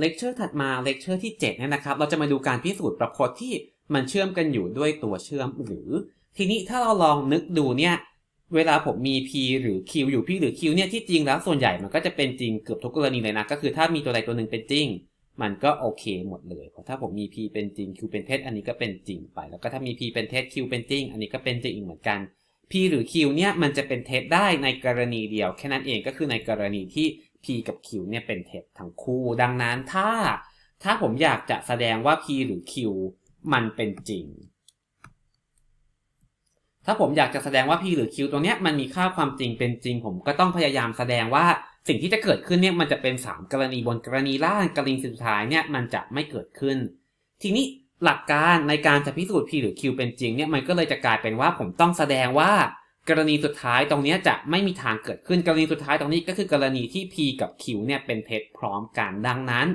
เลคเชอร์ถัดมาเลคเชอร์ที่7เนี่ยนะครับ เราจะมาดูการพิสูจน์ประพจน์ที่ มันเชื่อมกันอยู่ด้วยตัวเชื่อมหรือทีนี้ถ้าเราลองนึกดูเนี่ย เวลาผมมี p หรือ q อยู่ p หรือ q เนี่ยที่จริงแล้วส่วนใหญ่มันก็จะเป็นจริงเกือบทุกกรณีเลยนะ ก็คือถ้ามีตัวใดตัวหนึ่งเป็นจริง มันก็โอเคหมดเลยเพราะถ้าผมมี p เป็นจริง q เป็นเท็จอันนี้ก็เป็นจริงไป แล้วก็ถ้ามี p เป็นเท็จ q เป็นจริง อันนี้ก็เป็นจริงอีกเหมือนกัน p หรือ q เนี่ยมันจะเป็นเท็จได้ในกรณีเดียว แค่นั้นเองก็คือในกรณีที่ P กับ Q เนี่ยเป็นเท็จทั้งคู่ ดังนั้นถ้าถ้าผมอยากจะแสดงว่า P หรือ Q มันเป็นจริง ถ้าผมอยากจะแสดงว่า P หรือ Q ตรงเนี้ยมันมีค่าความจริงเป็นจริง ผมก็ต้องพยายามแสดงว่าสิ่งที่จะเกิดขึ้นเนี่ยมันจะเป็น 3 กรณีบนกรณีล่างกรณีสุดท้ายเนี่ยมันจะไม่เกิดขึ้น ทีนี้หลักการในการจะพิสูจน์ P หรือ Q เป็นจริงเนี่ยมันก็เลยจะกลายเป็นว่าผมต้องแสดงว่ากรณีสุดท้ายตรงนี้จะไม่มีทางเกิดขึ้นกรณีสุดท้ายตรงนี้ก็คือกรณีที่ P กับ Q เนี่ยเป็นเท็จพร้อมกันดังนั้น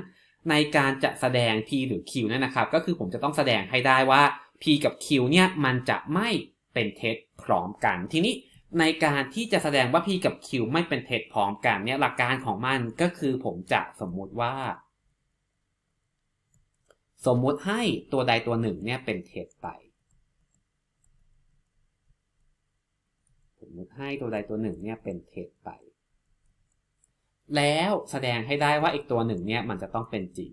ในการจะแสดง P หรือ Q นั่นนะครับ ก็คือผมจะต้องแสดงให้ได้ว่า P กับ Q เนี่ยมันจะไม่เป็นเท็จพร้อมกัน ทีนี้ในการที่จะแสดงว่า P กับ Q ไม่เป็นเท็จพร้อมกันเนี่ยหลักการของมันก็คือผมจะสมมุติว่า สมมุติให้ตัวใดตัวหนึ่งเนี่ยเป็นเท็จไปให้ตัวใดตัวหนึ่งเนี่ยเป็นเท็จไป แล้วแสดงให้ได้ว่าอีกตัวหนึ่งเนี่ย มันจะต้องเป็นจริง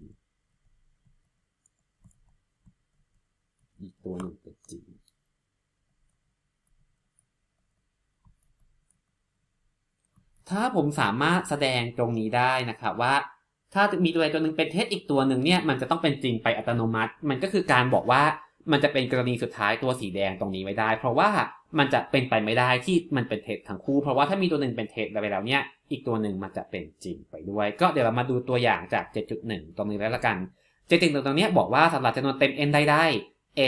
อีกตัวหนึ่งเป็นจริง ถ้าผมสามารถแสดงตรงนี้ได้นะครับว่า ถ้ามีตัวใดตัวหนึ่งเป็นเท็จอีกตัวหนึ่งเนี่ยมันจะต้องเป็นจริงไปอัตโนมัติ มันก็คือการบอกว่ามันจะเป็นกรณีสุดท้ายตัวสีแดงตรงนี้ไว้ได้ เพราะว่ามันจะเป็นไปไม่ได้ที่มันเป็นเท็จทั้งคู่ เพราะว่าถ้ามีตัวหนึ่งเป็นเท็จไปแล้วเนี่ยอีกตัวหนึ่งมันจะเป็นจริงไปด้วย ก็เดี๋ยวเรามาดูตัวอย่างจาก 7.1 ตรงนี้แล้วละกัน7.1ตรงนี้บอกว่าสำหรับจำนวนเต็ม n ได้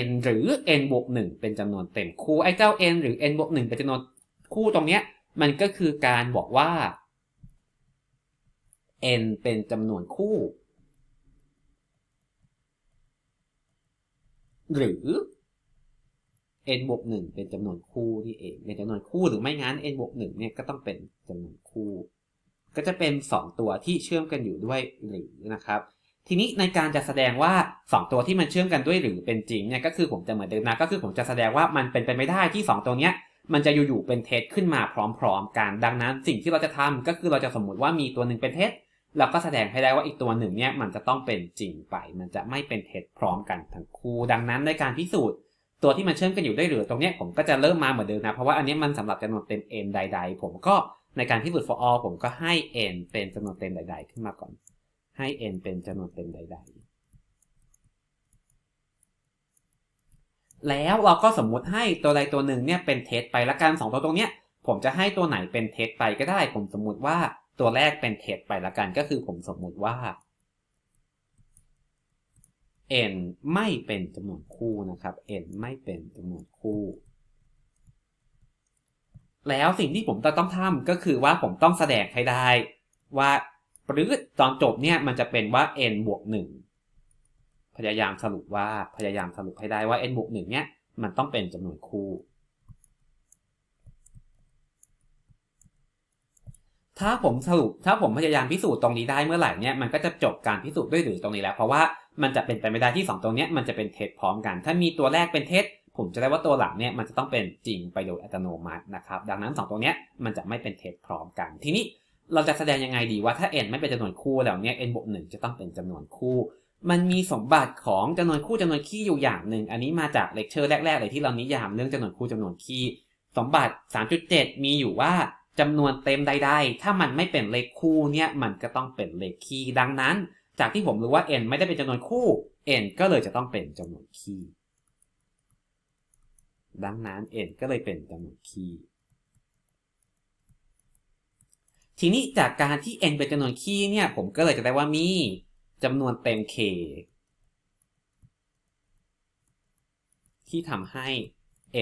n หรือ n บวก1เป็นจำนวนเต็มคู่ไอ้เจ้า n หรือ n บวก1 เป็นจำนวนคู่ตรงเนี้ยมันก็คือการบอกว่า n เป็นจำนวนคู่หรือ n บวกหนึ่งเป็นจำนวนคู่ที่เองเป็นจำนวนคู่หรือไม่งั้น n บวกหนึ่งเนี่ยก็ต้องเป็นจำนวนคู่ ก็จะเป็น 2 ตัวที่เชื่อมกันอยู่ด้วยหรือนะครับ ทีนี้ในการจะแสดงว่า 2 ตัวที่มันเชื่อมกันด้วยหรือเป็นจริงเนี่ยก็คือผมจะเหมือนเดิมนะก็คือผมจะแสดงว่ามันเป็นไปไม่ได้ที่ 2 ตัวเนี้ยมันจะอยู่ๆเป็นเท็จขึ้นมาพร้อมๆ กัน ดังนั้น สิ่งที่เราจะทำก็คือเราจะสมมุติว่ามีตัวหนึ่งเป็นเท็จเราก็แสดงให้ได้ว่าอีกตัวหนึ่งเนี่ยมันจะต้องเป็นจริงไป มันจะไม่เป็นเท็จพร้อมกันทั้งคู่ ดังนั้นในการพิสูจน์ตัวที่มันเชื่อมกันอยู่ได้หรือ ตรงเนี้ยผมก็จะเริ่มมาเหมือนเดิมนะ เพราะว่าอันนี้มันสำหรับจำนวนเต็ม n ใด ๆ ผมก็ในการที่ฝึก for all ผมก็ให้ n เป็นจำนวนเต็มใดๆ ขึ้นมาก่อน ให้ n เป็นจำนวนเต็มใด ๆ แล้วเราก็สมมุติให้ตัวใดตัวหนึ่งเนี่ยเป็นเทสไปละกัน2ตัวตรงเนี้ย ผมจะให้ตัวไหนเป็นเทสไปก็ได้ ผมสมมุติว่าตัวแรกเป็นเทสไปละกัน ก็คือผมสมมุติว่า n ไม่เป็นจำนวนคู่นะครับ n ไม่เป็นจำนวนคู่ แล้วสิ่งที่ผมจะต้องทำก็คือว่าผมต้องแสดงให้ได้ ว่าหรือตอนจบเนี่ยมันจะเป็นว่า n บวกหนึ่งพยายามสรุปว่าพยายามสรุปให้ได้ว่า n บวกหนึ่งเนี่ยมันต้องเป็นจำนวนคู่ถ้าผมสรุปถ้าผมพยายามพิสูจน์ตรงนี้ได้เมื่อไหร่เนี่ยมันก็จะจบการพิสูจน์ด้วยหรือตรงนี้แล้ว เพราะว่ามันจะเป็นไปไม่ได้ที่2ตรงนี้มันจะเป็นเท็จพร้อมกัน ถ้ามีตัวแรกเป็นเท็จผมจะได้ว่าตัวหลังเนี่ยมันจะต้องเป็นจริงไปโดยอัตโนมัตินะครับดังนั้น2ตรงนี้มันจะไม่เป็นเท็จพร้อมกัน ทีนี้เราจะแสดงยังไงดีว่าถ้า n ไม่เป็นจำนวนคู่แล้วเนี่ย n บวกหนึ่งจะต้องเป็นจำนวนคู่มันมีสมบัติของจำนวนคู่จำนวนคี่อยู่อย่างหนึ่ง อันนี้มาจากเลคเชอร์แรกๆเลยที่เรานิยามเรื่องจำนวนคู่จำนวนคี่สมบัติ 3.7 มีอยู่ว่าจำนวนเต็มใดๆ ถ้ามันไม่เป็นเลขคู่เนี่ย มันก็ต้องเป็นเลขคี่ ดังนั้น จากที่ผมรู้ว่า n ไม่ได้เป็นจำนวนคู่ n ก็เลยจะต้องเป็นจำนวนคี่ ดังนั้น n ก็เลยเป็นจำนวนคี่ ทีนี้จากการที่ n เป็นจำนวนคี่เนี่ย ผมก็เลยจะได้ว่ามีจำนวนเต็ม k ที่ทำให้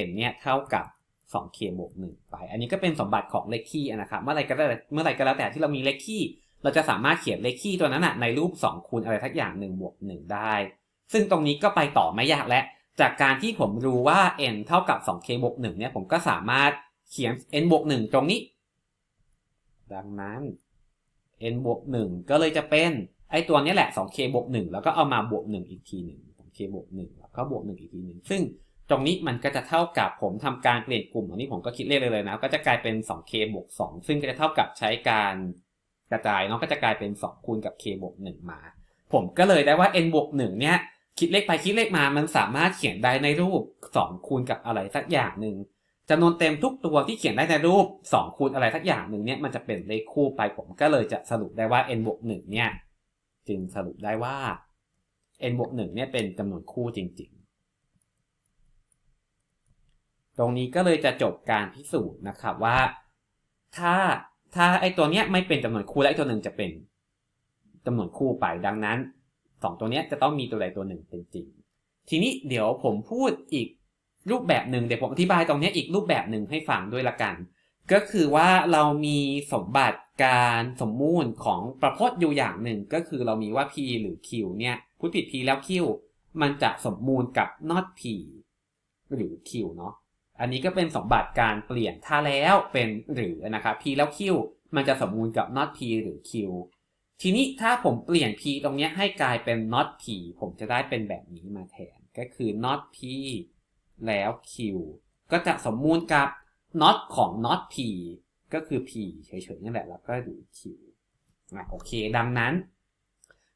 n เนี่ย เท่ากับ 2k บวก1ไป อันนี้ก็เป็นสมบัติของเลขคี่นะครับ เมื่อไรก็แล้วเมื่อไรก็แล้วแต่ที่เรามีเลขคี่ เราจะสามารถเขียนเลขคี่ตัวนั้น่ะในรูป 2 คูณอะไรทักอย่าง 1 บวก 1 ได้ ซึ่งตรงนี้ก็ไปต่อไม่ยากและ จากการที่ผมรู้ว่า n เท่ากับ 2k บวก1เนี่ย ผมก็สามารถเขียน n บวก 1 ตรงนี้ ดังนั้น n บวก 1 ก็เลยจะเป็น ไอตัวนี้แหละ 2k บวก1 แล้วก็เอามาบวก 1 อีกทีหนึ่ง 2k บวก1แล้วก็บวก 1 อีกทีหนึ่งซึ่งตรงนี้มันก็จะเท่ากับผมทำการเปลี่ยนกลุ่มอันนี้ผมก็คิดเลขเลยนะก็จะกลายเป็น 2k บวก2ซึ่งก็จะเท่ากับใช้การกระจายเนาะก็จะกลายเป็น 2 คูณกับ k บวก1มา ผมก็เลยได้ว่า n บวก1เนี่ยคิดเลขไปคิดเลขมา มันสามารถเขียนได้ในรูป 2 คูณกับอะไรสักอย่างหนึ่งจำนวนเต็มทุกตัวที่เขียนได้ในรูป 2 คูณอะไรสักอย่างหนึ่งเนี่ยมันจะเป็นเลขคู่ไป ผมก็เลยจะสรุปได้ว่า n บวก1เนี่ยจึงสรุปได้ว่า n บวก1เนี่ยเป็นจำนวนคู่จริงตรงนี้ก็เลยจะจบการพิสูจน์นะครับว่า ถ้าถ้าไอตัวเนี้ยไม่เป็นจำนวนคู่และไอตัวหนึ่งจะเป็นจำนวนคู่ไปดังนั้น2ตัวเนี้ยจะต้องมีตัวใดตัวหนึ่งเป็นจริง ทีนี้เดี๋ยวผมพูดอีกรูปแบบหนึ่งเดี๋ยวผมอธิบายตรงนี้อีกรูปแบบหนึ่งให้ฟังด้วยละกัน ก็คือว่าเรามีสมบัติการสมมูลของประพจน์อยู่อย่างหนึ่งก็คือเรามีว่า p หรือ q เนี่ยพูดผิด p แล้ว q มันจะสมมูลกับ not p หรือ q เนาะอันนี้ก็เป็นสมบัติการเปลี่ยน ถ้าแล้วเป็นหรือนะครับ p แล้ว q มันจะสมมูลกับ not p หรือ q ทีนี้ถ้าผมเปลี่ยน p ตรงนี้ให้กลายเป็น not p ผมจะได้เป็นแบบนี้มาแทน ก็คือ not p แล้ว q ก็จะสมมูลกับ not ของ not p ก็คือ p เฉยๆนี่แหละ แล้วก็หรือ q อ่ะโอเค ดังนั้น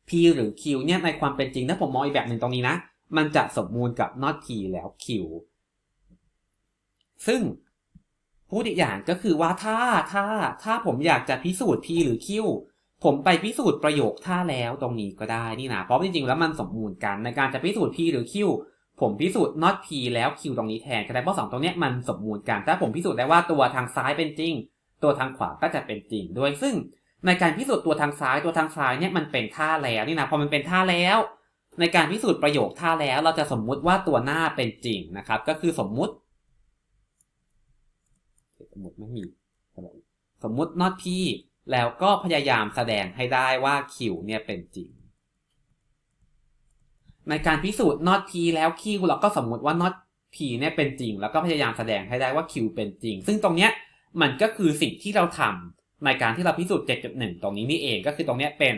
p หรือ q เนี่ยในความเป็นจริงถ้าผมมองอีกแบบหนึ่งตรงนี้นะ มันจะสมมูลกับ not p แล้ว q ซึ่งพูดอีกอย่างก็คือว่าถ้า ถ้า ถ้าผมอยากจะพิสูจน์ P หรือ Q ผมไปพิสูจน์ประโยคท่าแล้วตรงนี้ก็ได้นี่นะ เพราะจริงๆแล้วมันสมมูลกัน ในการจะพิสูจน์ P หรือ Q ผมพิสูจน์ not P แล้ว Q ตรงนี้แทนก็ได้เพราะสองตรงนี้มันสมมูลกัน ถ้าผมพิสูจน์ได้ว่าตัวทางซ้ายเป็นจริง ตัวทางขวาก็จะเป็นจริง ด้วย ซึ่งในการพิสูจน์ตัวทางซ้าย ตัวทางซ้ายเนี่ยมันเป็นท่าแล้ว นี่นะพอมันเป็นท่าแล้ว ในการพิสูจน์ประโยคท่าแล้ว เราจะสมมุติว่าตัวหน้าเป็นจริงนะครับ ก็คือสมมุติสมมติไม่มีสมมติ not P แล้วก็พยายามแสดงให้ได้ว่า Q เนี่ยเป็นจริง ในการพิสูจน์ not P แล้ว Q เราก็สมมติว่า not P เนี่ยเป็นจริง แล้วก็พยายามแสดงให้ได้ว่า Q เป็นจริง ซึ่งตรงเนี้ยมันก็คือสิ่งที่เราทำในการที่เราพิสูจน์7.1 ตรงนี้นี่เองก็คือตรงเนี้ยเป็น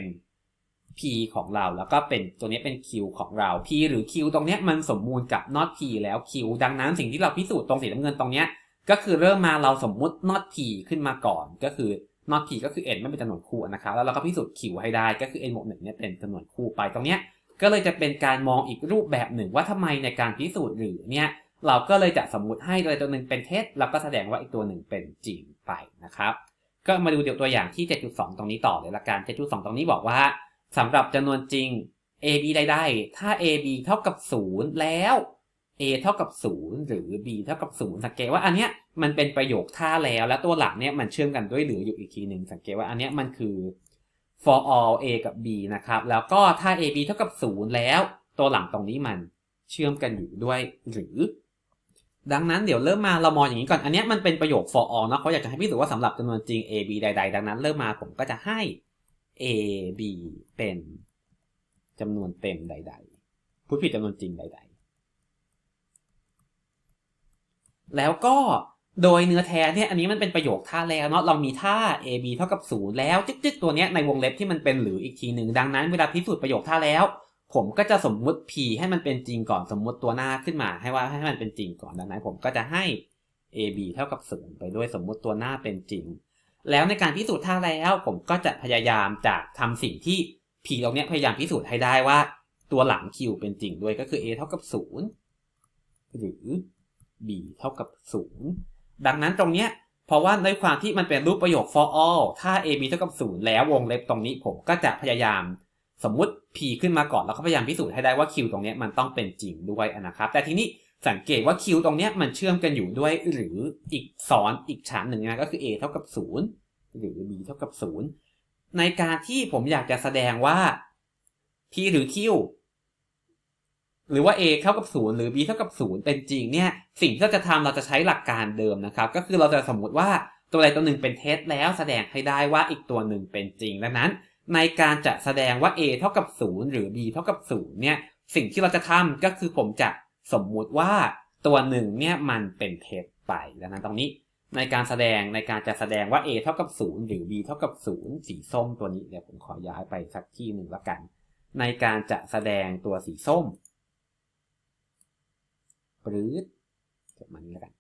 p ของเรา แล้วก็เป็นตัวนี้เป็น q ของเรา p หรือ q ตรงเนี้ยมันสมมูลกับ not p แล้ว q ดังนั้นสิ่งที่เราพิสูจน์ตรงสีน้ำเงินตรงเนี้ยก็คือเริ่มมาเราสมมุติ not p ขึ้นมาก่อน ก็คือ not p ก็คือ n ไม่เป็นจำนวนคู่นะครับแล้วเราก็พิสูจน์ q ให้ได้ก็คือ n บวกหนึ่งเนี่ยเป็นจำนวนคู่ไปตรงเนี้ยก็เลยจะเป็นการมองอีกรูปแบบหนึ่งว่าทำไมในการพิสูจน์หรือเนี่ยเราก็เลยจะสมมุติให้ตัวตัวหนึ่งเป็นเท็จเราก็แสดงว่าอีกตัวหนึ่งเป็นจริงไปนะครับ ก็มาดูเดี๋ยวตัวอย่างที่7.2ตรงนี้ต่อเลยละกัน7.2ตรงนี้บอกว่า สำหรับจำนวนจริง a b ใดๆถ้า a b เท่ากับ0แล้ว a เท่ากับ0หรือ b เท่ากับ0สังเกตว่าอันเนี้ยมันเป็นประโยคท่าแล้ว และตัวหลังเนี้ยมันเชื่อมกันด้วยหรืออยู่อีกทีหนึ่งสังเกตว่าอันเนี้ยมันคือ for all a กับ b นะครับ แล้วก็ถ้า a b เท่ากับ0แล้วตัวหลังตรงนี้มันเชื่อมกันอยู่ด้วยหรือ ดังนั้นเดี๋ยวเริ่มมาเรามองอย่างนี้ก่อนอันเนี้ยมันเป็นประโยค for all เนาะเขาอยากจะให้พิสูจน์ว่าสำหรับจำนวนจริง a b ใดๆดังนั้นเริ่มมาผมก็จะให้ a b เป็นจำนวนเต็มใด ๆ ผู้ผิดจำนวนจริงใด ๆแล้วก็โดยเนื้อแท้เนี่ยอันนี้มันเป็นประโยคท่าแล้ว เนาะเรามีท่า a b เท่ากับ0แล้วจึ๊กๆตัวเนี้ยในวงเล็บที่มันเป็นหรืออีกทีหนึ่ง ดังนั้นเวลาพิสูจน์ประโยคท่าแล้ว ผมก็จะสมมุติ p ให้มันเป็นจริงก่อนสมมุติตัวหน้าขึ้นมา ให้ว่าให้มันเป็นจริงก่อนดังนั้น ผมก็จะให้ a b เท่ากับ 0 ไปด้วยสมมุติตัวหน้าเป็นจริง แล้วในการพิสูจน์ท่าแล้ว ผมก็จะพยายามจะทำสิ่งที่ p ตรงเนี้ยพยายามพิสูจน์ให้ได้ว่า ตัวหลัง q เป็นจริงด้วยก็คือ a เท่ากับ 0 หรือ b เท่ากับ0ดังนั้นตรงเนี้ยเพราะว่าในความที่มันเป็นรูปประโยค for all ถ้า a b เท่ากับ0แล้ววงเล็บตรงนี้ผมก็จะพยายามสมมุติ p ขึ้นมาก่อนแล้วก็พยายามพิสูจน์ให้ได้ว่า q ตรงเนี้ยมันต้องเป็นจริงด้วยนะครับ แต่ทีนี้สังเกตว่า q ตรงนี้มันเชื่อมกันอยู่ด้วยหรืออีกสอนอีกชั้นหนึ่งนะก็คือ a เท่ากับ0หรือ b เท่ากับ0ในการที่ผมอยากจะแสดงว่า p หรือ q หรือว่า a เท่ากับ0หรือ b เท่ากับ0เป็นจริงเนี่ยสิ่งที่เราจะทำเราจะใช้หลักการเดิมนะครับ ก็คือเราจะสมมติว่าตัวใดตัวหนึ่งเป็นเท็จแล้วแสดงให้ได้ว่าอีกตัวหนึ่งเป็นจริงดังนั้น ในการจะแสดงว่า a เท่ากับ0หรือ b เท่ากับ0เนี่ยสิ่งที่เราจะทำก็คือผมจะสมมติว่าตัวหนึ่งเนี่ยมันเป็นเท็จไปดังนั้นตรงนี้ ในการแสดงในการจะแสดงว่า a เท่ากับ0หรือ b เท่ากับ0สีส้มตัวนี้เดี๋ยวผมขอย้ายไปสักที่หนึ่งละกัน ในการจะแสดงตัวสีส้มหรือจบมันี้แล้วกัน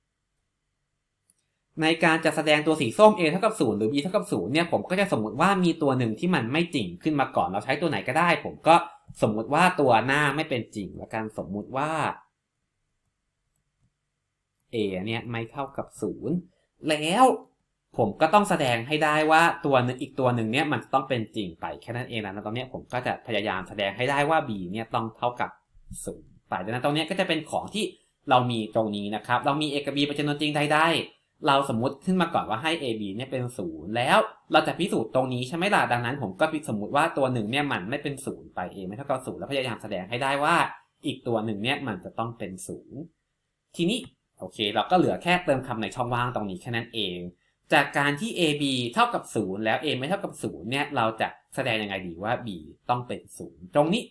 ในการจะแสดงตัวสีส้ม a เท่ากับ0หรือ b เท่ากับ0เนี่ยผมก็จะสมมติว่ามีตัวหนึ่งที่มันไม่จริงขึ้นมาก่อนเราใช้ตัวไหนก็ได้ ผมก็สมมุติว่าตัวหน้าไม่เป็นจริงแล้วกันสมมุติว่า a เนี่ยไม่เท่ากับ 0 แล้วผมก็ต้องแสดงให้ได้ว่าตัวนึงอีกตัวหนึ่งเนี่ยมันต้องเป็นจริงไปแค่นั้นเองนะตอนนี้ผมก็จะพยายามแสดงให้ได้ว่า b เนี่ยต้องเท่ากับ 0 ไปดังนั้นตรงนี้ก็จะเป็นของที่เรามีตรงนี้นะครับ เรามี a กับ b เป็นจำนวนจริงใดๆ เราสมมติขึ้นมาก่อนว่าให้ a b เนี่ยเป็นศูนย์แล้วเราจะพิสูจน์ตรงนี้ใช่ไหมล่ะ ดังนั้น ผมก็พิสมมติว่าตัวหนึ่งเนี่ยมันไม่เป็นศูนย์ไป a ไม่เท่ากับศูนย์แล้วพยายามแสดงให้ได้ว่าอีกตัวหนึ่งเนี่ยมันจะต้องเป็นศูนย์ทีนี้โอเค เราก็เหลือแค่เติมคำในช่องว่างตรงนี้แค่นั้นเอง จากการที่ a b เท่ากับ0แล้ว a ไม่เท่ากับ0เนี่ยเราจะแสดงยังไงดีว่า b ต้องเป็น0ตรงนี้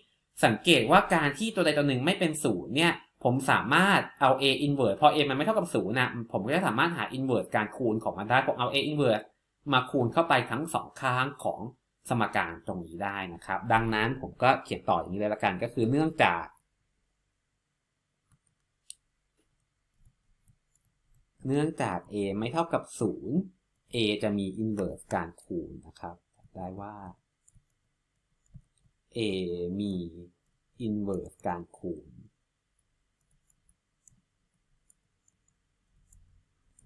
สังเกตว่าการที่ตัวใดตัวหนึ่งไม่เป็น0เนี่ยผมสามารถเอา a inverse พอ a มันไม่เท่ากับศูนย์นะ ผมก็จะสามารถหา inverse การคูณของมันได้ ผมเอา a inverse มาคูณเข้าไปทั้งสองข้างของสมการตรงนี้ได้นะครับ ดังนั้นผมก็เขียนต่ออย่างนี้เลยละกัน ก็คือเนื่องจาก เนื่องจาก a ไม่เท่ากับ 0 a จะมี inverse การคูณนะครับ ได้ว่า a มี inverse การคูณ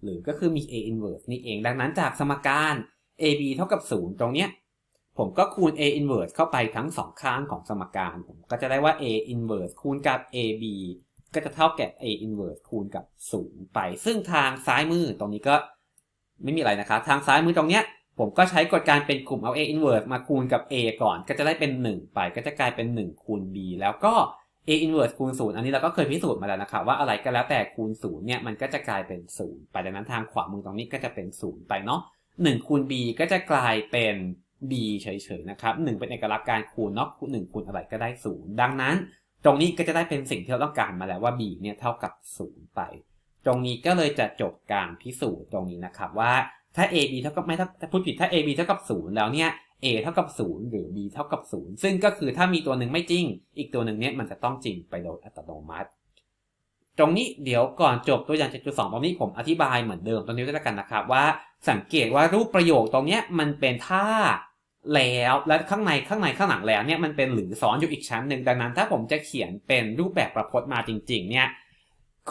หรือก็คือมี a inverse นี่เองดังนั้นจากสมการ ab เท่ากับ 0 ตรงเนี้ย ผมก็คูณ a inverse เข้าไปทั้งสองข้างของสมการผมก็จะได้ว่า a inverse คูณกับ ab ก็จะเท่ากับ a inverse คูณกับ 0 ไป ซึ่งทางซ้ายมือตรงนี้ก็ ไม่มีอะไรนะครับทางซ้ายมือตรงเนี้ยผมก็ใช้กฎการเป็นกลุ่มเอา a inverse มาคูณกับ a ก่อนก็จะได้เป็น 1 ไป ก็จะกลายเป็น 1 คูณ b แล้วก็ a inverse คูณศูนย์อันนี้เราก็เคยพิสูจน์มาแล้วนะครับว่าอะไรก็แล้วแต่คูณศูนย์เนี่ยมันก็จะกลายเป็นศูนย์ไปดังนั้นทางขวามือตรงนี้ก็จะเป็นศูนย์ไปเนาะหนึ่งคูณ b ก็จะกลายเป็น b เฉยๆนะครับหนึ่งเป็นเอกลักษณ์การคูณเนาะหนึ่งคูณอะไรก็ได้ศูนย์ดังนั้น ตรงนี้ก็จะได้เป็นสิ่งที่เราต้องการมาแล้วว่า b เนี่ยเท่ากับศูนย์ไปตรงนี้ก็เลยจะจบการพิสูจน์ตรงนี้นะครับว่าถ้า a b เท่ากับไม่ถ้าพูดผิดถ้า a b เท่ากับศูนย์แล้วเนี่ย a เท่ากับ0หรือ b เท่ากับ 0 ซึ่งก็คือถ้ามีตัวหนึ่งไม่จริง อีกตัวหนึ่งเนี้ยมันจะต้องจริงไปโดยอัตโนมัติ ตรงนี้เดี๋ยวก่อนจบตัวอย่าง 7.2 ตรงนี้ผมอธิบายเหมือนเดิมตรงนี้ก็แล้วกันนะครับ ว่าสังเกตว่ารูปประโยคตรงเนี้ยมันเป็นถ้าแล้วและข้างในข้างในข้างหลังแล้วเนี่ยมันเป็นหรือซ้อนอยู่อีกชั้นหนึ่งดังนั้นถ้าผมจะเขียนเป็นรูปแบบประพจน์มาจริงๆเนี่ย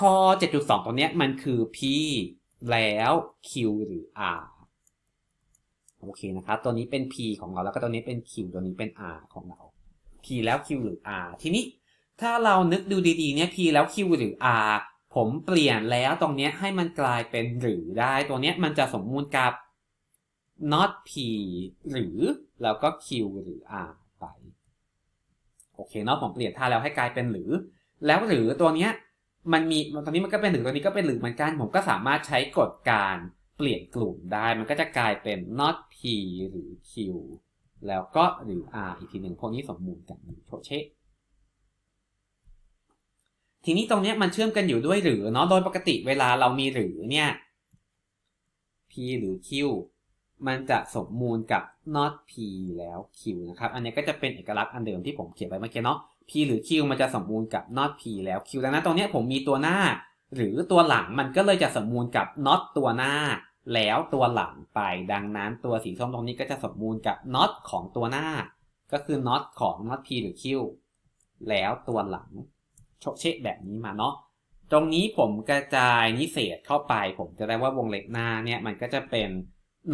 ข้อ 7.2 ตรงนี้มันคือ p แล้ว q หรือ r โอเคนะครับ ตัวนี้เป็น p ของเรา แล้วก็ตัวนี้เป็น q ตัวนี้เป็น r ของเรา p แล้ว q หรือ r ทีนี้ ถ้าเรานึกดูดีๆ เนี่ย p แล้ว q หรือ r ผมเปลี่ยนแล้วตรงนี้ให้มันกลายเป็นหรือได้ ตัวนี้มันจะสมมูลกับ not p หรือ แล้วก็ q หรือ r ไป โอเคเนาะผมเปลี่ยนท่าแล้วให้กลายเป็นหรือ แล้วหรือตัวเนี้ยมันมีตอนนี้มันก็เป็นหรือ ตัวนี้ก็เป็นหรือเหมือนกัน ผมก็สามารถใช้กฎการเปลี่ยนกลุ่มได้มันก็จะกลายเป็น not p หรือ q แล้วก็หรือ r อีกทีหนึ่งพวกนี้สมมูลกันโชเชทีนี้ตรงนี้มันเชื่อมกันอยู่ด้วยหรือเนาะโดยปกติเวลาเรามีหรือเนี่ย p หรือ q มันจะสมมูลกับ not p แล้ว q นะครับ อันนี้ก็จะเป็นเอกลักษณ์อันเดิมที่ผมเขียนไปเมื่อกี้เนาะ p หรือ q มันจะสมมูลกับ not p แล้ว q ดังนั้นตรงนี้ผมมีตัวหน้าหรือตัวหลังมันก็เลยจะสมมูลกับน็อตตัวหน้า แล้วตัวหลังไปดังนั้นตัวสีส้มตรงนี้ก็จะสมมูลกับน็อตของตัวหน้า ก็คือน็อตของน็อต P หรือ Q แล้วตัวหลังโชกเชะแบบนี้มาเนาะตรงนี้ผมกระจายนิเศษเข้าไป ผมจะได้ว่าวงเล็บหน้าเนี่ยมันก็จะเป็น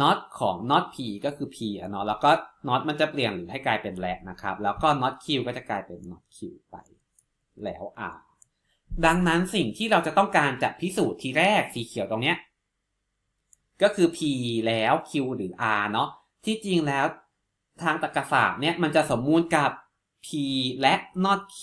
น็อตของน็อต P ก็คือ P อ่ะเนาะแล้วก็น็อตมันจะเปลี่ยนหรือให้กลายเป็นแลนะครับ แล้วก็น็อต Q ก็จะกลายเป็นน็อต Q ไป แล้วอ่าดังนั้นสิ่งที่เราจะต้องการจะพิสูจน์ทีแรกสีเขียวตรงเนี้ยก็คือ p แล้ว q หรือ r เนาะที่จริงแล้ว ทางตรรกศาสตร์เนี่ยมันจะสมมูลกับ p และ not q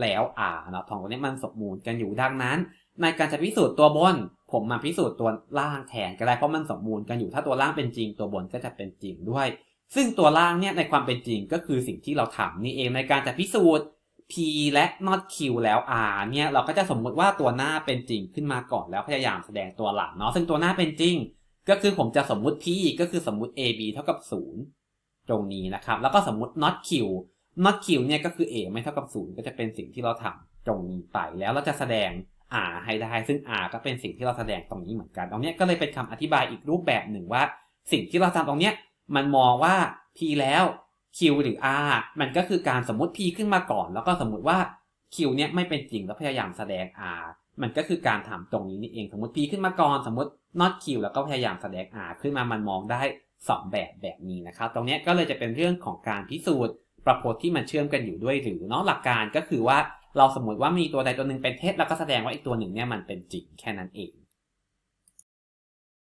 แล้ว r เนาะทองตรงนี้มันสมมูลกันอยู่ดังนั้น ในการจะพิสูจน์ตัวบน ผมมาพิสูจน์ตัวล่างแทนก็ได้เพราะมันสมมูลกันอยู่ถ้าตัวล่างเป็นจริงตัวบนก็จะเป็นจริงด้วย ซึ่งตัวล่างเนี่ยในความเป็นจริงก็คือสิ่งที่เราทำนี่เองในการจะพิสูจน์ P และ not Q แล้ว R เนี่ย เราก็จะสมมติว่าตัวหน้าเป็นจริงขึ้นมาก่อนแล้วพยายามแสดงตัวหลังเนาะ ซึ่งตัวหน้าเป็นจริง ก็คือผมจะสมมุติ P ก็คือสมมุติ AB เท่ากับ0ตรงนี้นะครับ แล้วก็สมมุติ not Q not Q เนี่ยก็คือ A ไม่เท่ากับ0ก็จะเป็นสิ่งที่เราทำตรงนี้ไปแล้วเราจะแสดง R ให้ได้ซึ่ง R ก็เป็นสิ่งที่เราแสดงตรงนี้เหมือนกันตรงนี้ก็เลยเป็นคำอธิบายอีกรูปแบบหนึ่งว่า สิ่งที่เราทำตรงนี้มันมองว่า P แล้ว Q หรือ R มันก็คือการสมมติ P ขึ้นมาก่อน แล้วก็สมมติว่า Q เนี่ยไม่เป็นจริงแล้วพยายามแสดง R มันก็คือการถามตรงนี้นี่เองสมมติ P ขึ้นมาก่อนสมมติ not Q แล้วก็พยายามแสดง R ขึ้นมา มันมองได้สองแบบแบบนี้นะครับตรงนี้ก็เลยจะเป็นเรื่องของการพิสูจน์ประโพธ์ที่มันเชื่อมกันอยู่ด้วยหรือเนาะหลักการก็คือว่าเราสมมติว่ามีตัวใดตัวหนึ่งเป็นเท็จแล้วก็แสดงว่าอีกตัวหนึ่งเนี่ยมันเป็นจริงแค่นั้นเอง